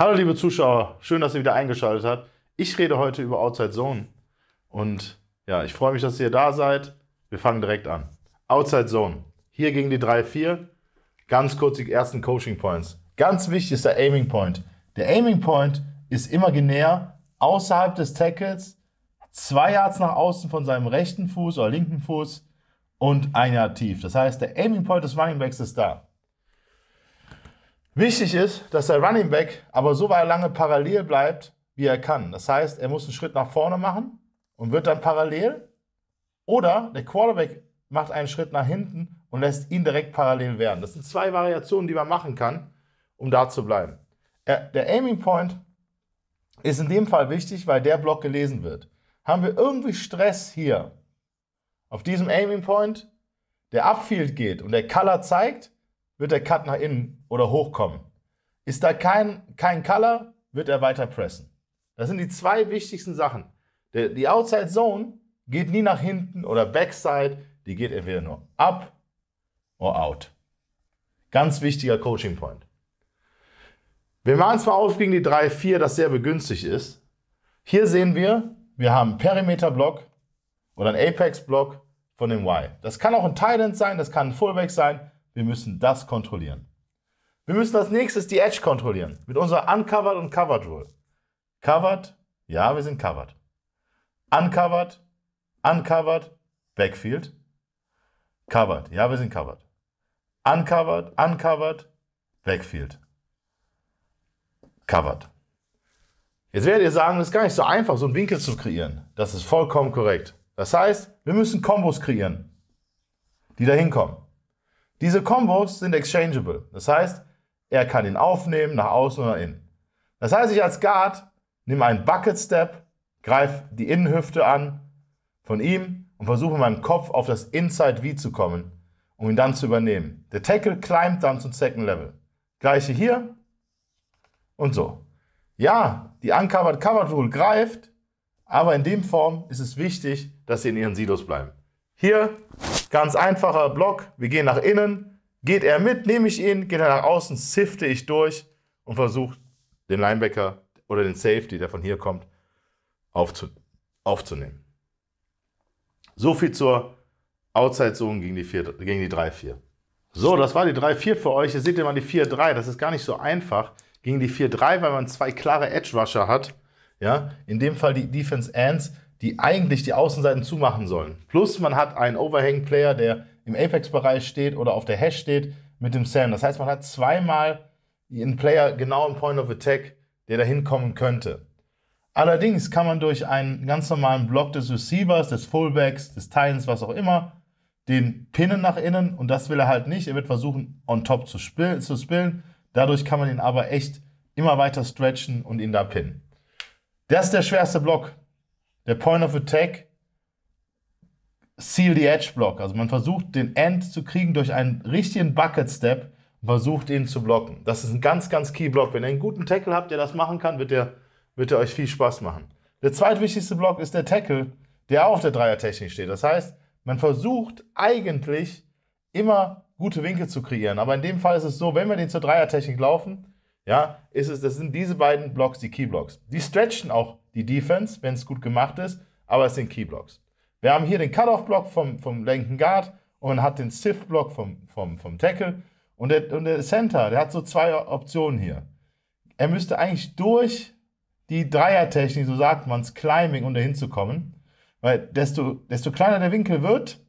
Hallo liebe Zuschauer, schön, dass ihr wieder eingeschaltet habt. Ich rede heute über Outside Zone und ja, ich freue mich, dass ihr da seid. Wir fangen direkt an. Outside Zone. Hier gegen die 3-4. Ganz kurz die ersten Coaching Points. Ganz wichtig ist der Aiming Point. Der Aiming Point ist immer genäher außerhalb des Tackles, zwei Yards nach außen von seinem rechten Fuß oder linken Fuß und ein Yard tief. Das heißt, der Aiming Point des Running Backs ist da. Wichtig ist, dass der Running Back aber so weit lange parallel bleibt, wie er kann. Das heißt, er muss einen Schritt nach vorne machen und wird dann parallel. Oder der Quarterback macht einen Schritt nach hinten und lässt ihn direkt parallel werden. Das sind zwei Variationen, die man machen kann, um da zu bleiben. Der Aiming Point ist in dem Fall wichtig, weil der Block gelesen wird. Haben wir irgendwie Stress hier auf diesem Aiming Point, der Upfield geht und der Color zeigt, wird der Cut nach innen oder hochkommen. Ist da kein, kein Color, wird er weiter pressen. Das sind die zwei wichtigsten Sachen. Der, die Outside Zone geht nie nach hinten oder Backside, die geht entweder nur up oder out. Ganz wichtiger Coaching Point. Wir machen zwar auf gegen die 3-4, das sehr begünstigt ist. Hier sehen wir, wir haben einen Perimeter-Block oder einen Apex-Block von dem Y. Das kann auch ein Tight End sein, das kann ein Fullback sein, wir müssen das kontrollieren. Wir müssen als nächstes die Edge kontrollieren mit unserer Uncovered und Covered Rule. Covered, ja, wir sind covered. Uncovered, uncovered, Backfield. Covered, ja, wir sind covered. Uncovered, uncovered, Backfield. Covered. Jetzt werdet ihr sagen, es ist gar nicht so einfach, so einen Winkel zu kreieren. Das ist vollkommen korrekt. Das heißt, wir müssen Kombos kreieren, die da hinkommen. Diese Combos sind exchangeable. Das heißt, er kann ihn aufnehmen, nach außen oder innen. Das heißt, ich als Guard nehme einen Bucket Step, greife die Innenhüfte an von ihm und versuche mit meinem Kopf auf das Inside V zu kommen, um ihn dann zu übernehmen. Der Tackle climbt dann zum Second Level. Gleiche hier und so. Ja, die Uncovered Covered Rule greift, aber in dem Form ist es wichtig, dass sie in ihren Silos bleiben. Hier, ganz einfacher Block. Wir gehen nach innen. Geht er mit, nehme ich ihn. Geht er nach außen, sifte ich durch und versuche den Linebacker oder den Safety, der von hier kommt, aufzu aufzunehmen. So viel zur Outside Zone gegen die, 3-4. So, das war die 3-4 für euch. Ihr seht ihr mal die 4-3. Das ist gar nicht so einfach gegen die 4-3, weil man zwei klare Edge Rusher hat. Ja, in dem Fall die Defense Ends, die eigentlich die Außenseiten zumachen sollen. Plus man hat einen Overhang-Player, der im Apex-Bereich steht oder auf der Hash steht mit dem Sam. Das heißt, man hat zweimal einen Player genau im Point of Attack, der da hinkommen könnte. Allerdings kann man durch einen ganz normalen Block des Receivers, des Fullbacks, des Titans, was auch immer, den pinnen nach innen und das will er halt nicht. Er wird versuchen, on top zu, spill, zu spillen. Dadurch kann man ihn aber echt immer weiter stretchen und ihn da pinnen. Das ist der schwerste Block der Point of Attack Seal the Edge Block. Also man versucht, den End zu kriegen durch einen richtigen Bucket Step und versucht, ihn zu blocken. Das ist ein ganz, ganz key Block. Wenn ihr einen guten Tackle habt, der das machen kann, wird der, wird euch viel Spaß machen. Der zweitwichtigste Block ist der Tackle, der auch auf der Dreiertechnik steht. Das heißt, man versucht eigentlich immer gute Winkel zu kreieren. Aber in dem Fall ist es so, wenn wir den zur Dreiertechnik laufen, ja, ist es, das sind diese beiden Blocks, die Key Blocks. Die stretchen auch die Defense, wenn es gut gemacht ist, aber es sind Keyblocks. Wir haben hier den Cutoff-Block vom, vom linken Guard und hat den sift block vom, vom, vom Tackle. Und der, und der Center, der hat so zwei Optionen hier. Er müsste eigentlich durch die Dreiertechnik, so sagt man es, Climbing, um da hinzukommen. Weil desto, desto kleiner der Winkel wird,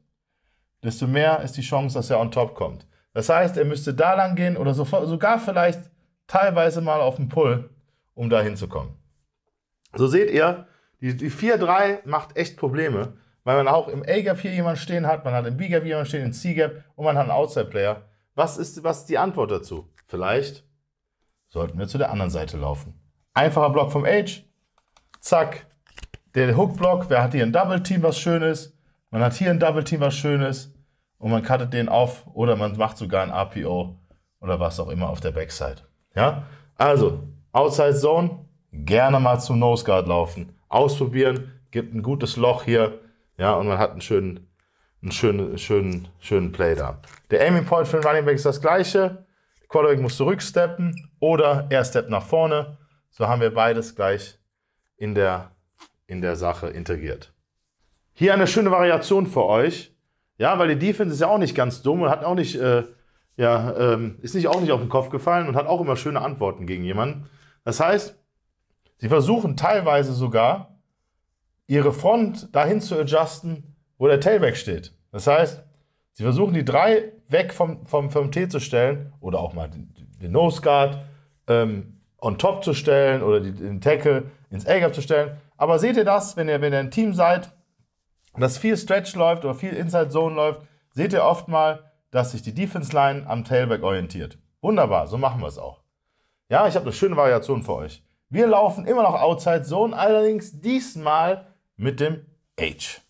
desto mehr ist die Chance, dass er on top kommt. Das heißt, er müsste da lang gehen oder so, sogar vielleicht teilweise mal auf den Pull, um da hinzukommen. So seht ihr, die, die 4-3 macht echt Probleme, weil man auch im A-Gap hier jemanden stehen hat, man hat im B-Gap jemanden stehen, im C-Gap und man hat einen Outside-Player. Was ist, was ist die Antwort dazu? Vielleicht sollten wir zu der anderen Seite laufen. Einfacher Block vom Age, zack, der Hook-Block, wer hat hier ein Double-Team, was Schönes? man hat hier ein Double-Team, was Schönes und man cuttet den auf oder man macht sogar ein APO oder was auch immer auf der Backside. Ja, also Outside Zone, gerne mal zum Noseguard laufen. Ausprobieren, gibt ein gutes Loch hier, ja, und man hat einen schönen, einen schönen, schönen, schönen Play da. Der Aiming Point für den Running Back ist das gleiche. Der Quarterback muss zurücksteppen oder er steppt nach vorne. So haben wir beides gleich in der, in der Sache integriert. Hier eine schöne Variation für euch. Ja, weil die Defense ist ja auch nicht ganz dumm und hat auch nicht, äh, ja, ähm, ist nicht auch nicht auf den Kopf gefallen und hat auch immer schöne Antworten gegen jemanden. Das heißt, Sie versuchen teilweise sogar, ihre Front dahin zu adjusten, wo der Tailback steht. Das heißt, sie versuchen die drei weg vom, vom, vom T zu stellen oder auch mal den, den Nose Guard ähm, on top zu stellen oder die, den Tackle ins A-Gap zu stellen. Aber seht ihr das, wenn ihr, wenn ihr ein Team seid, das viel Stretch läuft oder viel Inside Zone läuft, seht ihr oft mal, dass sich die Defense Line am Tailback orientiert. Wunderbar, so machen wir es auch. Ja, ich habe eine schöne Variation für euch. Wir laufen immer noch Outside Zone, allerdings diesmal mit dem H.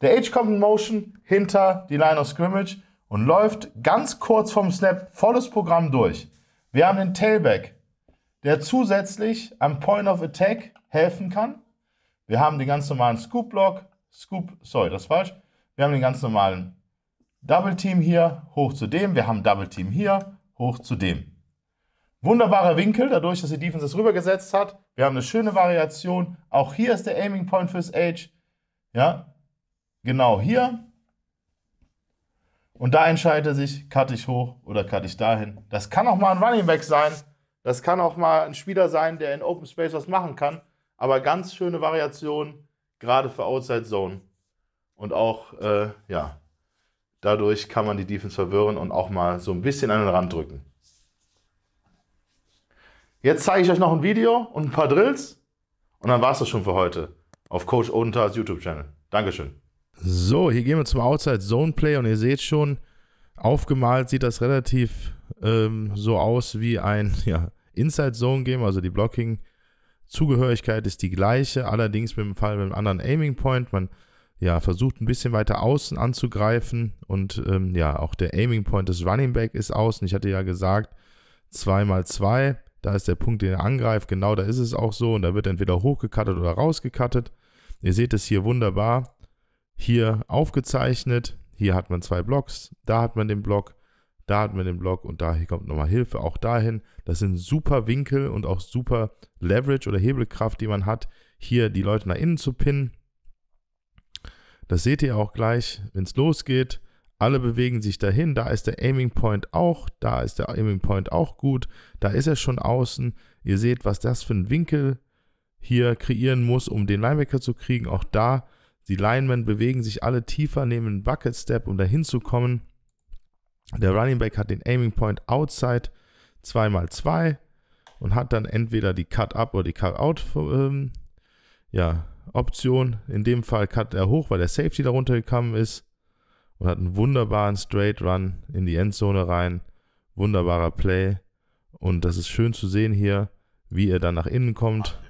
Der H kommt in Motion hinter die Line of Scrimmage und läuft ganz kurz vom Snap volles Programm durch. Wir haben den Tailback, der zusätzlich am Point of Attack helfen kann. Wir haben den ganz normalen Scoop Block, Scoop, sorry, das ist falsch. Wir haben den ganz normalen Double Team hier, hoch zu dem. Wir haben Double Team hier, hoch zu dem. Wunderbarer Winkel, dadurch, dass die Defense das rübergesetzt hat. Wir haben eine schöne Variation. Auch hier ist der Aiming Point fürs Age. Ja, genau hier. Und da entscheidet er sich, cut ich hoch oder cut ich dahin. Das kann auch mal ein Running Back sein. Das kann auch mal ein Spieler sein, der in Open Space was machen kann. Aber ganz schöne Variation, gerade für Outside Zone. Und auch, äh, ja, dadurch kann man die Defense verwirren und auch mal so ein bisschen an den Rand drücken. Jetzt zeige ich euch noch ein Video und ein paar Drills und dann war es das schon für heute auf Coach Odentals YouTube-Channel. Dankeschön. So, hier gehen wir zum Outside Zone Play und ihr seht schon, aufgemalt sieht das relativ ähm, so aus wie ein ja, Inside Zone Game, also die Blocking Zugehörigkeit ist die gleiche, allerdings mit dem Fall mit einem anderen Aiming Point. Man ja, versucht ein bisschen weiter außen anzugreifen und ähm, ja, auch der Aiming Point des Running Back ist außen. Ich hatte ja gesagt, 2 x 2 da ist der Punkt, den er angreift, genau da ist es auch so und da wird entweder hochgekattet oder rausgekattet. Ihr seht es hier wunderbar, hier aufgezeichnet, hier hat man zwei Blocks, da hat man den Block, da hat man den Block und da hier kommt nochmal Hilfe, auch dahin. Das sind super Winkel und auch super Leverage oder Hebelkraft, die man hat, hier die Leute nach innen zu pinnen. Das seht ihr auch gleich, wenn es losgeht alle bewegen sich dahin, da ist der Aiming Point auch, da ist der Aiming Point auch gut, da ist er schon außen. Ihr seht, was das für ein Winkel hier kreieren muss, um den Linebacker zu kriegen. Auch da, die Linemen bewegen sich alle tiefer, nehmen einen Bucket Step, um dahin zu kommen. Der Running Back hat den Aiming Point Outside 2x2 und hat dann entweder die Cut-Up oder die Cut-Out ähm, ja, Option. In dem Fall Cut er hoch, weil der Safety darunter gekommen ist und hat einen wunderbaren Straight Run in die Endzone rein. Wunderbarer Play. Und das ist schön zu sehen hier, wie er dann nach innen kommt.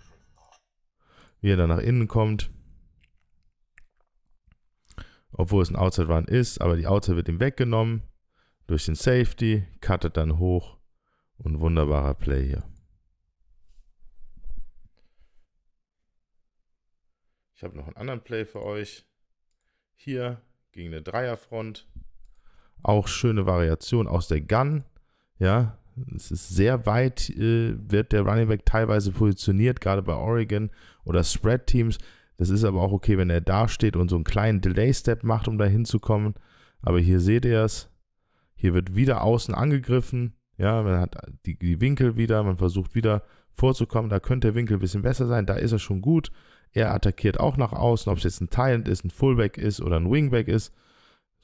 Wie er dann nach innen kommt. Obwohl es ein Outside Run ist, aber die Outside wird ihm weggenommen. Durch den Safety, cuttet dann hoch. Und wunderbarer Play hier. Ich habe noch einen anderen Play für euch. Hier gegen eine Dreierfront. Auch schöne Variation aus der Gun. Ja, es ist sehr weit, äh, wird der Running Back teilweise positioniert, gerade bei Oregon oder Spread-Teams. Das ist aber auch okay, wenn er da steht und so einen kleinen Delay-Step macht, um da hinzukommen. Aber hier seht ihr es. Hier wird wieder außen angegriffen. Ja, man hat die, die Winkel wieder, man versucht wieder vorzukommen. Da könnte der Winkel ein bisschen besser sein. Da ist er schon gut. Er attackiert auch nach außen, ob es jetzt ein Tyrant ist, ein Fullback ist oder ein Wingback ist.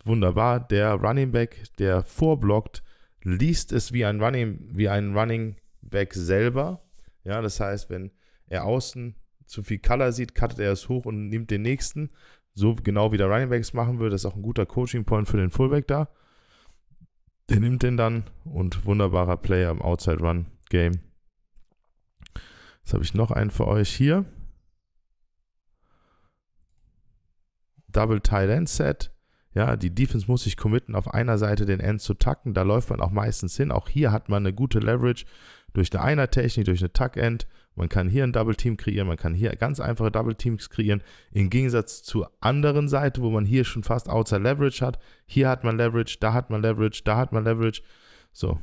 Wunderbar. Der Running Back, der vorblockt, liest es wie ein Running, wie ein Running Back selber. Ja, das heißt, wenn er außen zu viel Color sieht, cuttet er es hoch und nimmt den nächsten. So genau wie der Running Backs machen würde, das ist auch ein guter Coaching Point für den Fullback da. Der nimmt den dann und wunderbarer Player im Outside Run Game. Jetzt habe ich noch einen für euch hier. Double Tight End Set. Ja, die Defense muss sich committen, auf einer Seite den End zu tacken. Da läuft man auch meistens hin. Auch hier hat man eine gute Leverage durch eine Einer-Technik, durch eine Tuck-End. Man kann hier ein Double-Team kreieren, man kann hier ganz einfache Double-Teams kreieren. Im Gegensatz zur anderen Seite, wo man hier schon fast Outside Leverage hat. Hier hat man Leverage, da hat man Leverage, da hat man Leverage. So.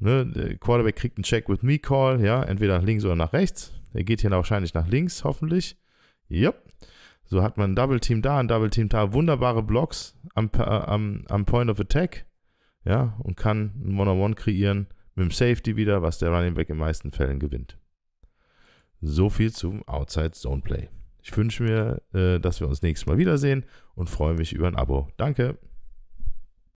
Ne, der Quarterback kriegt einen Check with Me Call, ja, entweder nach links oder nach rechts. Er geht hier wahrscheinlich nach links, hoffentlich. Jupp. Yep. So hat man ein Double Team da, ein Double Team da, wunderbare Blocks am, äh, am, am Point of Attack, ja, und kann ein One-on-One -on -One kreieren mit dem Safety wieder, was der Running Back in den meisten Fällen gewinnt. So viel zum Outside Zone Play. Ich wünsche mir, äh, dass wir uns nächstes Mal wiedersehen und freue mich über ein Abo. Danke.